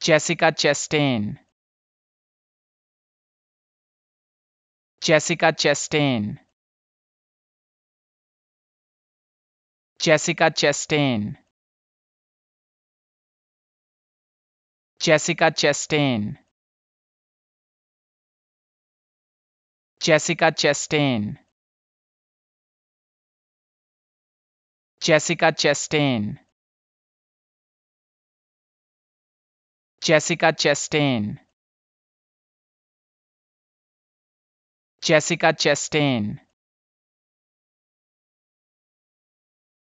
Jessica Chastain Jessica Chastain Jessica Chastain Jessica Chastain Jessica Chastain Jessica Chastain Jessica Chastain. Jessica Chastain.